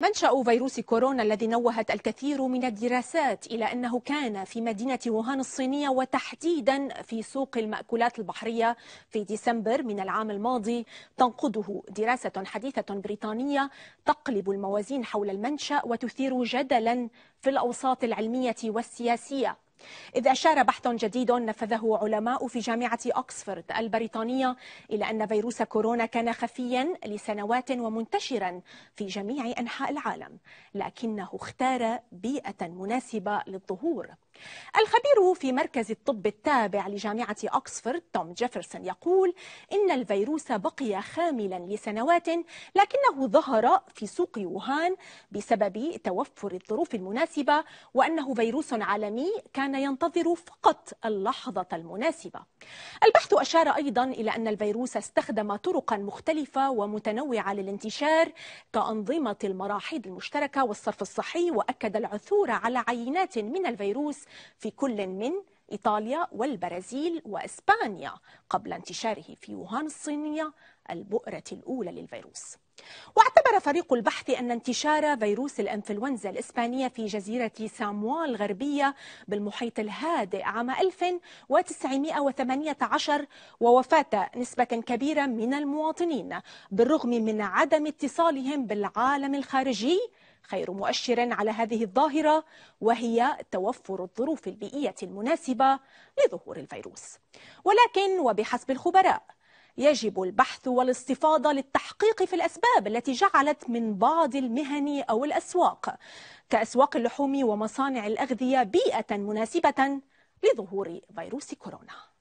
منشأ فيروس كورونا الذي نوهت الكثير من الدراسات إلى أنه كان في مدينة ووهان الصينية وتحديدا في سوق المأكولات البحرية في ديسمبر من العام الماضي تنقضه دراسة حديثة بريطانية تقلب الموازين حول المنشأ وتثير جدلا في الأوساط العلمية والسياسية إذ أشار بحث جديد نفذه علماء في جامعة أكسفورد البريطانية إلى أن فيروس كورونا كان خفيا لسنوات ومنتشرا في جميع أنحاء العالم لكنه اختار بيئة مناسبة للظهور الخبير في مركز الطب التابع لجامعة أكسفورد توم جيفرسون يقول إن الفيروس بقي خاملا لسنوات لكنه ظهر في سوق ووهان بسبب توفر الظروف المناسبة وأنه فيروس عالمي كان ينتظر فقط اللحظة المناسبة البحث أشار أيضا إلى أن الفيروس استخدم طرقا مختلفة ومتنوعة للانتشار كأنظمة المراحيض المشتركة والصرف الصحي وأكد العثور على عينات من الفيروس في كل من إيطاليا والبرازيل وإسبانيا قبل انتشاره في ووهان الصينية البؤرة الأولى للفيروس واعتبر فريق البحث أن انتشار فيروس الإنفلونزا الإسبانية في جزيرة ساموا الغربية بالمحيط الهادئ عام 1918 ووفاة نسبة كبيرة من المواطنين بالرغم من عدم اتصالهم بالعالم الخارجي خير مؤشر على هذه الظاهرة وهي توفر الظروف البيئية المناسبة لظهور الفيروس ولكن وبحسب الخبراء يجب البحث والاستفاضة للتحقيق في الأسباب التي جعلت من بعض المهن أو الأسواق كأسواق اللحوم ومصانع الأغذية بيئة مناسبة لظهور فيروس كورونا